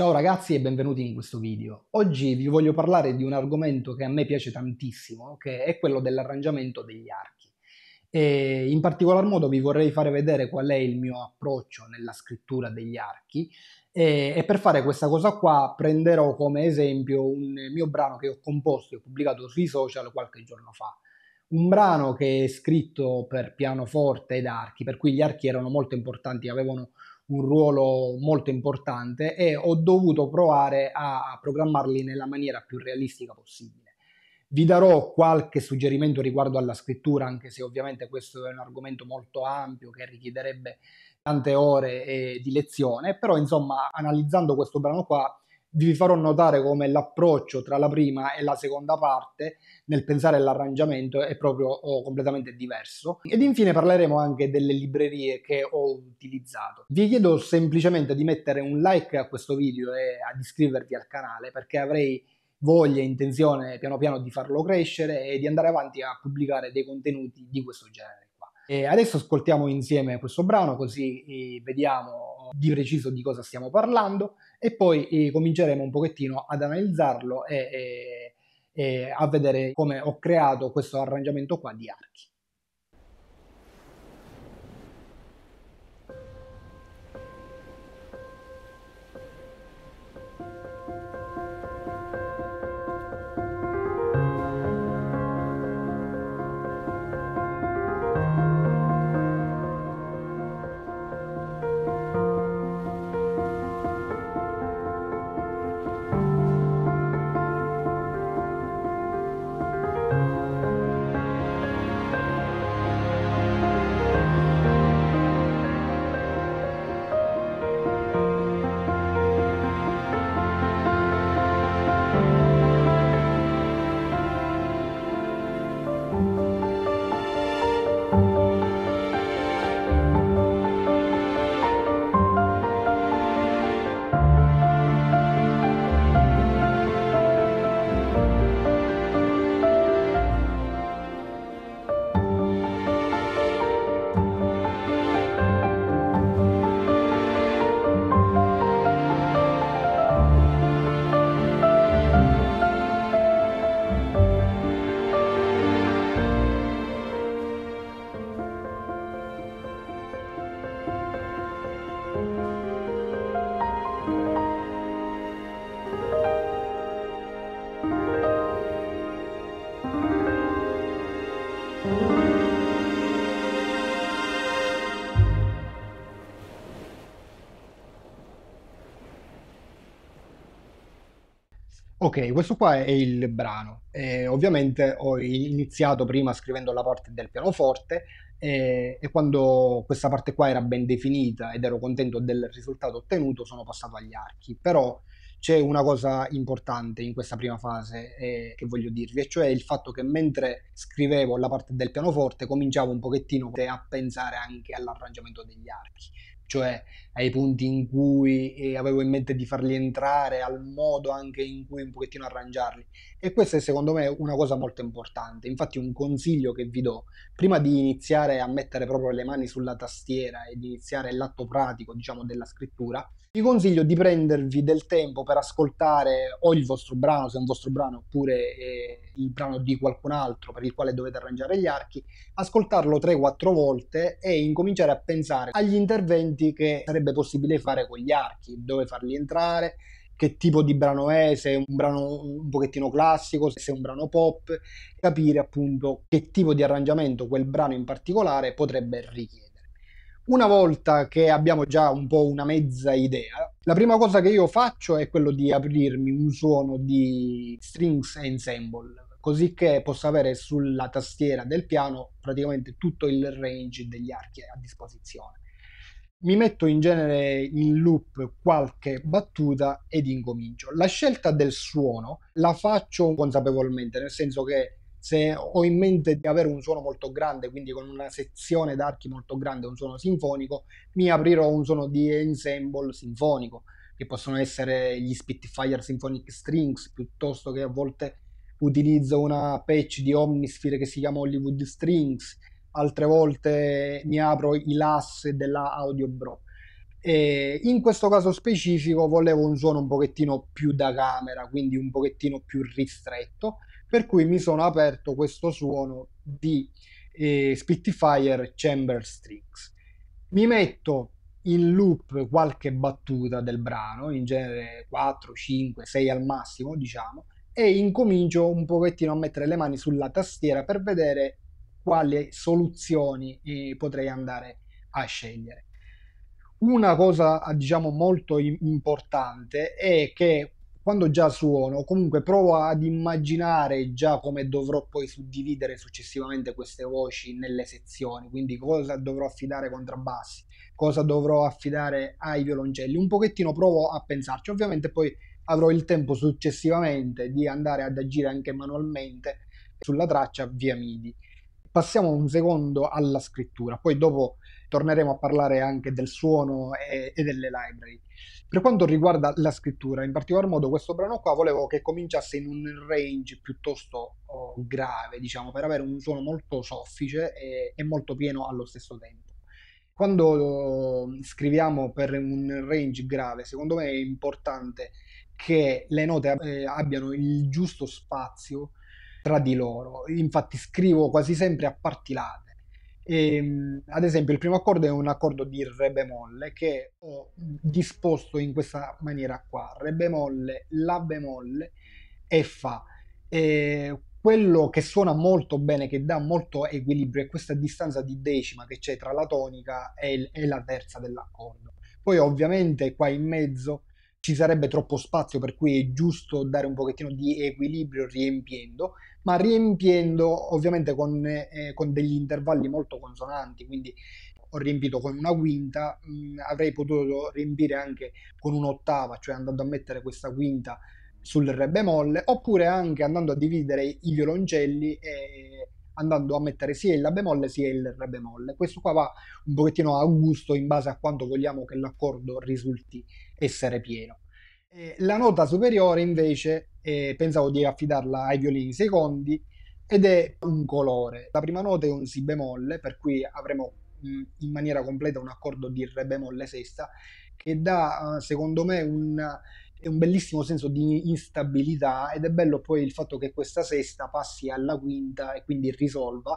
Ciao ragazzi e benvenuti in questo video. Oggi vi voglio parlare di un argomento che a me piace tantissimo, che è quello dell'arrangiamento degli archi. E in particolar modo vi vorrei fare vedere qual è il mio approccio nella scrittura degli archi e, e per fare questa cosa qua prenderò come esempio un mio brano che ho composto e ho pubblicato sui social qualche giorno fa un brano che è scritto per pianoforte ed archi, per cui gli archi erano molto importanti, avevano un ruolo molto importante e ho dovuto provare a programmarli nella maniera più realistica possibile. Vi darò qualche suggerimento riguardo alla scrittura, anche se ovviamente questo è un argomento molto ampio che richiederebbe tante ore eh, di lezione, però insomma analizzando questo brano qua vi farò notare come l'approccio tra la prima e la seconda parte nel pensare all'arrangiamento è proprio oh, completamente diverso. Ed infine parleremo anche delle librerie che ho utilizzato. Vi chiedo semplicemente di mettere un like a questo video e di iscrivervi al canale perché avrei voglia e intenzione piano piano di farlo crescere e di andare avanti a pubblicare dei contenuti di questo genere. E adesso ascoltiamo insieme questo brano così eh, vediamo eh, di preciso di cosa stiamo parlando e poi eh, cominceremo un pochettino ad analizzarlo e, e, e a vedere come ho creato questo arrangiamento qua di archi. thank you Ok, questo qua è il brano. Eh, ovviamente ho iniziato prima scrivendo la parte del pianoforte eh, e, quando questa parte qua era ben definita ed ero contento del risultato ottenuto sono passato agli archi. Però c'è una cosa importante in questa prima fase eh, che voglio dirvi, e cioè il fatto che mentre scrivevo la parte del pianoforte cominciavo un pochettino a pensare anche all'arrangiamento degli archi cioè ai punti in cui avevo in mente di farli entrare, al modo anche in cui un pochettino arrangiarli. E questa è secondo me una cosa molto importante. Infatti un consiglio che vi do, prima di iniziare a mettere proprio le mani sulla tastiera e di iniziare l'atto pratico, diciamo, della scrittura, vi consiglio di prendervi del tempo per ascoltare o il vostro brano, se è un vostro brano, oppure eh, il brano di qualcun altro per il quale dovete arrangiare gli archi, ascoltarlo 3-4 volte e incominciare a pensare agli interventi movimenti che sarebbe possibile fare con gli archi, dove farli entrare, che tipo di brano è, se è un brano un pochettino classico, se è un brano pop, capire appunto che tipo di arrangiamento quel brano in particolare potrebbe richiedere. Una volta che abbiamo già un po' una mezza idea, la prima cosa che io faccio è quello di aprirmi un suono di strings ensemble, così che possa avere sulla tastiera del piano praticamente tutto il range degli archi a disposizione mi metto in genere in loop qualche battuta ed incomincio. La scelta del suono la faccio consapevolmente, nel senso che se ho in mente di avere un suono molto grande, quindi con una sezione d'archi molto grande, un suono sinfonico, mi aprirò un suono di ensemble sinfonico, che possono essere gli Spitfire Symphonic Strings, piuttosto che a volte utilizzo una patch di Omnisphere che si chiama Hollywood Strings, altre volte mi apro i LAS della Audio Bro. E in questo caso specifico volevo un suono un pochettino più da camera, quindi un pochettino più ristretto, per cui mi sono aperto questo suono di eh, Spitfire Chamber Strings. Mi metto in loop qualche battuta del brano, in genere 4, 5, 6 al massimo, diciamo, e incomincio un pochettino a mettere le mani sulla tastiera per vedere quali soluzioni eh, potrei andare a scegliere. Una cosa ah, diciamo molto importante è che quando già suono, comunque provo ad immaginare già come dovrò poi suddividere successivamente queste voci nelle sezioni, quindi cosa dovrò affidare ai contrabbassi, cosa dovrò affidare ai violoncelli, un pochettino provo a pensarci, ovviamente poi avrò il tempo successivamente di andare ad agire anche manualmente sulla traccia via MIDI. Passiamo un secondo alla scrittura, poi dopo torneremo a parlare anche del suono e, e, delle library. Per quanto riguarda la scrittura, in particolar modo questo brano qua volevo che cominciasse in un range piuttosto oh, grave, diciamo, per avere un suono molto soffice e, e molto pieno allo stesso tempo quando oh, scriviamo per un range grave, secondo me è importante che le note eh, abbiano il giusto spazio tra di loro. Infatti scrivo quasi sempre a partilate. E, ehm, ad esempio, il primo accordo è un accordo di Re bemolle che ho disposto in questa maniera qua: Re bemolle, La bemolle e Fa. E quello che suona molto bene, che dà molto equilibrio, è questa distanza di decima che c'è tra la tonica e, il, e la terza dell'accordo. Poi, ovviamente, qua in mezzo ci sarebbe troppo spazio, per cui è giusto dare un pochettino di equilibrio riempiendo, ma riempiendo ovviamente con, eh, con degli intervalli molto consonanti, quindi ho riempito con una quinta, mh, mm, avrei potuto riempire anche con un'ottava, cioè andando a mettere questa quinta sul re bemolle, oppure anche andando a dividere i violoncelli e andando a mettere sia il La bemolle sia il Re bemolle. Questo qua va un pochettino a gusto in base a quanto vogliamo che l'accordo risulti essere pieno. Eh, la nota superiore invece eh, pensavo di affidarla ai violini secondi ed è un colore. La prima nota è un Si bemolle, per cui avremo mh, mm, in maniera completa un accordo di Re bemolle sesta che dà eh, secondo me un è un bellissimo senso di instabilità ed è bello poi il fatto che questa sesta passi alla quinta e quindi risolva,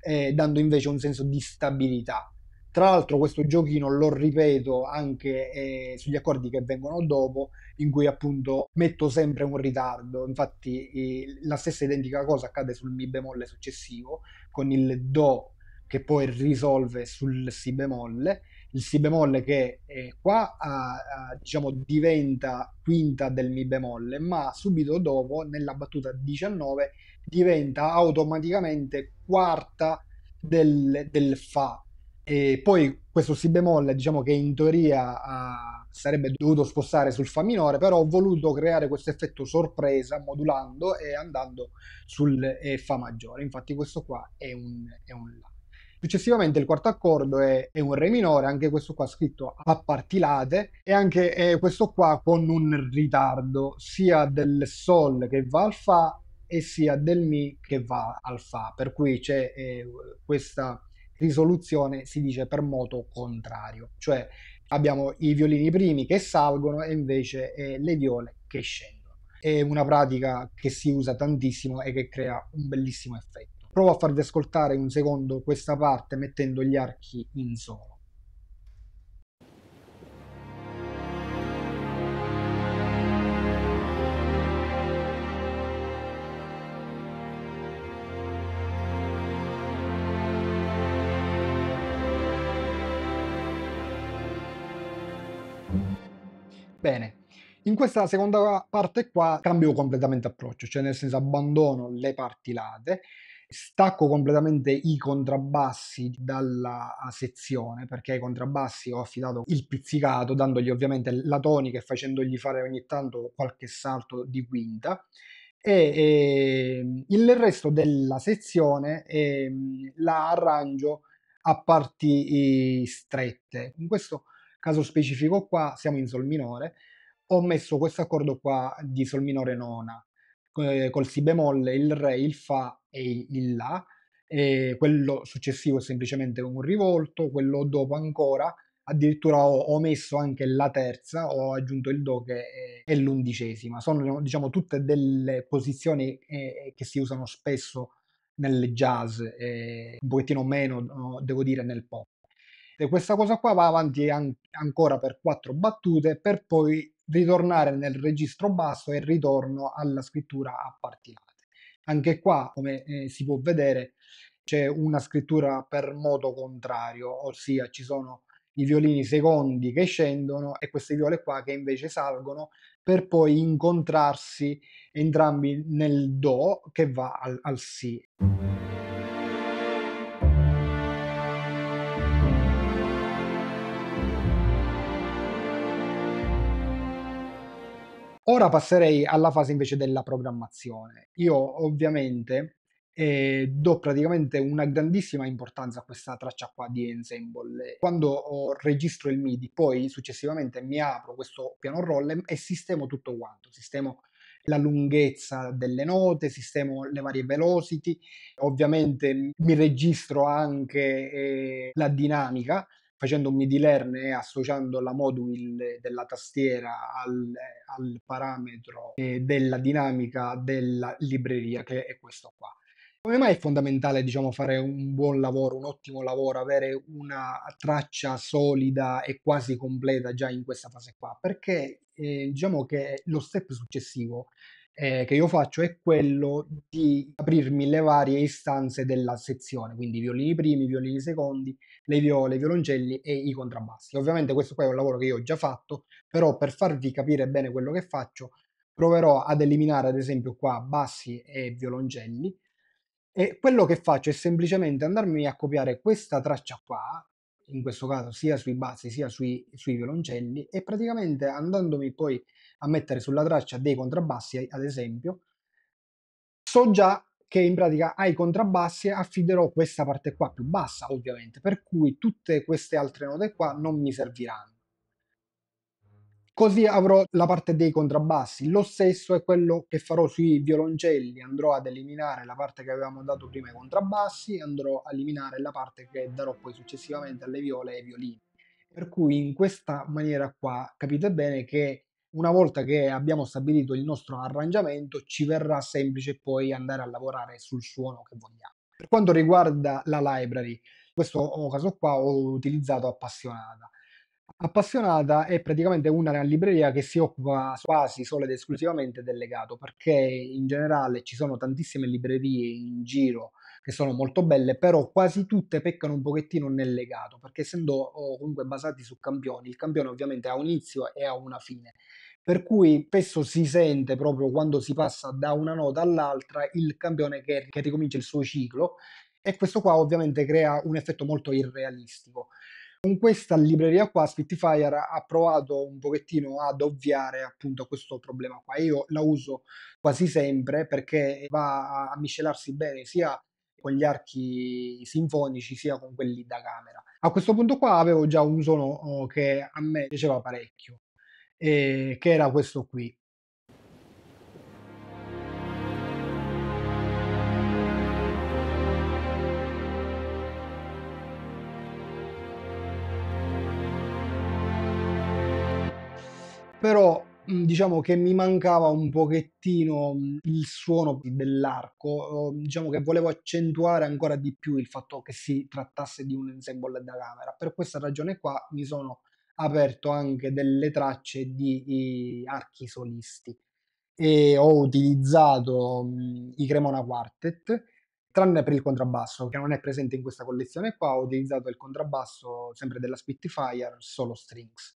eh, dando invece un senso di stabilità. Tra l'altro questo giochino lo ripeto anche eh, sugli accordi che vengono dopo, in cui appunto metto sempre un ritardo, infatti eh, la stessa identica cosa accade sul Mi bemolle successivo, con il Do che poi risolve sul Si bemolle, il si bemolle che è eh, qua ah, ah, diciamo diventa quinta del mi bemolle, ma subito dopo, nella battuta 19, diventa automaticamente quarta del, del fa. E poi questo si bemolle, diciamo che in teoria ah, sarebbe dovuto spostare sul fa minore, però ho voluto creare questo effetto sorpresa modulando e andando sul eh, fa maggiore. Infatti questo qua è un, è un la. Successivamente il quarto accordo è, è, un Re minore, anche questo qua scritto a partilate e anche eh, questo qua con un ritardo sia del Sol che va al Fa e sia del Mi che va al Fa, per cui c'è eh, questa risoluzione si dice per moto contrario, cioè abbiamo i violini primi che salgono e invece eh, le viole che scendono. È una pratica che si usa tantissimo e che crea un bellissimo effetto. Provo a farvi ascoltare un secondo questa parte mettendo gli archi in solo. Bene, in questa seconda parte qua cambio completamente approccio, cioè nel senso abbandono le parti late Stacco completamente i contrabbassi dalla sezione perché ai contrabbassi ho affidato il pizzicato, dandogli ovviamente la tonica e facendogli fare ogni tanto qualche salto di quinta. E, e ehm, il resto della sezione e, ehm, la arrangio a parti eh, strette. In questo caso specifico qua siamo in sol minore, ho messo questo accordo qua di sol minore nona, eh, col si bemolle, il re, il fa e il La, e quello successivo è semplicemente un rivolto, quello dopo ancora, addirittura ho, ho messo anche la terza, ho aggiunto il do che è, è l'undicesima. Sono diciamo tutte delle posizioni eh, eh che si usano spesso nel jazz, eh, un pochettino meno, devo dire, nel pop. E questa cosa qua va avanti an- ancora per quattro battute per poi ritornare nel registro basso e ritorno alla scrittura a partilare. Anche qua, come eh, si può vedere, c'è una scrittura per modo contrario, ossia ci sono i violini secondi che scendono e queste viole qua che invece salgono per poi incontrarsi entrambi nel Do che va al, al Si. Ora passerei alla fase invece della programmazione. Io ovviamente eh, do praticamente una grandissima importanza a questa traccia qua di Ensemble. Quando registro il MIDI, poi successivamente mi apro questo piano roll e sistemo tutto quanto, sistemo la lunghezza delle note, sistemo le varie velocity, ovviamente mi registro anche eh, la dinamica facendo un MIDI learn e associando la module della tastiera al, al parametro eh, della dinamica della libreria, che è questo qua. Come mai è fondamentale diciamo, fare un buon lavoro, un ottimo lavoro, avere una traccia solida e quasi completa già in questa fase qua? Perché eh, diciamo che lo step successivo eh, che io faccio è quello di aprirmi le varie istanze della sezione, quindi violini primi, violini secondi, le viole, i violoncelli e i contrabbassi. Ovviamente questo qua è un lavoro che io ho già fatto, però per farvi capire bene quello che faccio proverò ad eliminare ad esempio qua bassi e violoncelli e quello che faccio è semplicemente andarmi a copiare questa traccia qua, in questo caso sia sui bassi sia sui, sui violoncelli e praticamente andandomi poi a mettere sulla traccia dei contrabbassi, ad esempio, so già che in pratica ai contrabbassi affiderò questa parte qua più bassa, ovviamente, per cui tutte queste altre note qua non mi serviranno. Così avrò la parte dei contrabbassi. Lo stesso è quello che farò sui violoncelli. Andrò ad eliminare la parte che avevamo dato prima ai contrabbassi, andrò a eliminare la parte che darò poi successivamente alle viole e ai violini. Per cui in questa maniera qua capite bene che una volta che abbiamo stabilito il nostro arrangiamento ci verrà semplice poi andare a lavorare sul suono che vogliamo. Per quanto riguarda la library, questo caso qua ho utilizzato appassionata. Appassionata è praticamente una libreria che si occupa quasi solo ed esclusivamente del legato, perché in generale ci sono tantissime librerie in giro che sono molto belle, però quasi tutte peccano un pochettino nel legato, perché essendo oh, comunque basati su campioni, il campione ovviamente ha un inizio e ha una fine. Per cui spesso si sente proprio quando si passa da una nota all'altra il campione che, che ricomincia il suo ciclo e questo qua ovviamente crea un effetto molto irrealistico. Con questa libreria qua Spitfire ha provato un pochettino ad ovviare appunto a questo problema qua. Io la uso quasi sempre perché va a miscelarsi bene sia con gli archi sinfonici sia con quelli da camera. A questo punto qua avevo già un suono oh, che a me piaceva parecchio, e che era questo qui. Però Mm, diciamo che mi mancava un pochettino mm, il suono dell'arco, mm, diciamo che volevo accentuare ancora di più il fatto che si trattasse di un ensemble da camera. Per questa ragione qua mi sono aperto anche delle tracce di archi solisti e ho utilizzato i Cremona Quartet tranne per il contrabbasso che non è presente in questa collezione qua ho utilizzato il contrabbasso sempre della Spitfire solo strings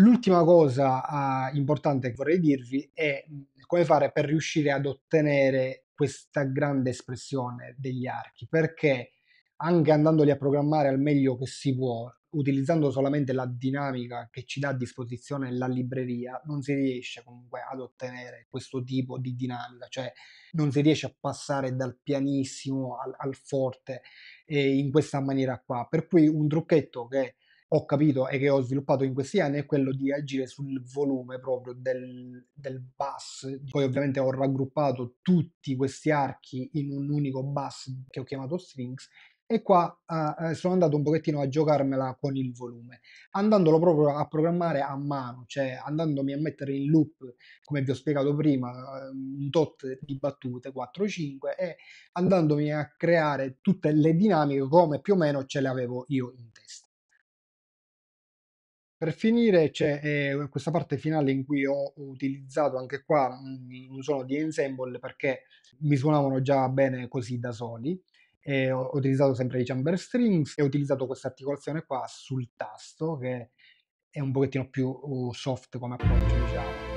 L'ultima cosa uh, importante che vorrei dirvi è come fare per riuscire ad ottenere questa grande espressione degli archi, perché anche andandoli a programmare al meglio che si può, utilizzando solamente la dinamica che ci dà a disposizione la libreria, non si riesce comunque ad ottenere questo tipo di dinamica, cioè non si riesce a passare dal pianissimo al, al forte eh, in questa maniera qua. Per cui un trucchetto che ho capito e che ho sviluppato in questi anni è quello di agire sul volume proprio del, del bus. Poi ovviamente ho raggruppato tutti questi archi in un unico bus che ho chiamato Strings e qua eh, eh, sono andato un pochettino a giocarmela con il volume, andandolo proprio a programmare a mano, cioè andandomi a mettere in loop, come vi ho spiegato prima, ehm, un tot di battute 4-5 e andandomi a creare tutte le dinamiche come più o meno ce le avevo io in testa. Per finire c'è eh, questa parte finale in cui ho utilizzato anche qua un suono di ensemble perché mi suonavano già bene così da soli. E ho utilizzato sempre i chamber strings e ho utilizzato questa articolazione qua sul tasto che è un pochettino più uh, soft come approccio, diciamo.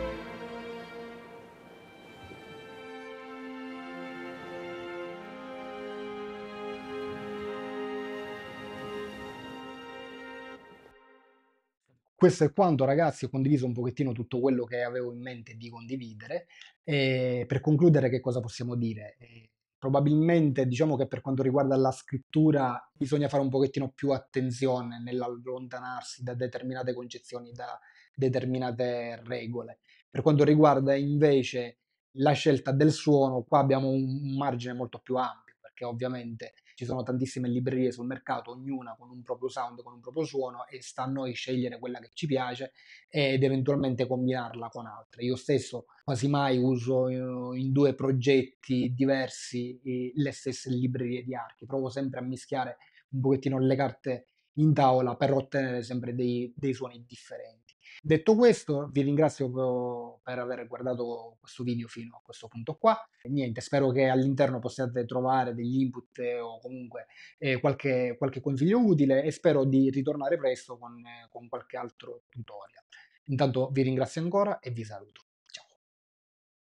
Questo è quanto ragazzi, ho condiviso un pochettino tutto quello che avevo in mente di condividere. E ehm, per concludere che cosa possiamo dire? Ehm, probabilmente diciamo che per quanto riguarda la scrittura bisogna fare un pochettino più attenzione nell'allontanarsi da determinate concezioni, da determinate regole. Per quanto riguarda invece la scelta del suono, qua abbiamo un margine molto più ampio, perché ovviamente ci sono tantissime librerie sul mercato, ognuna con un proprio sound, con un proprio suono e sta a noi scegliere quella che ci piace ed eventualmente combinarla con altre. Io stesso quasi mai uso eh, in due progetti diversi eh, le stesse librerie di archi, provo sempre a mischiare un pochettino le carte in tavola per ottenere sempre dei, dei suoni differenti. Detto questo, vi ringrazio per aver guardato questo video fino a questo punto qua. Niente, spero che all'interno possiate trovare degli input o comunque eh, qualche, qualche, consiglio utile e spero di ritornare presto con, eh, con qualche altro tutorial. Intanto vi ringrazio ancora e vi saluto.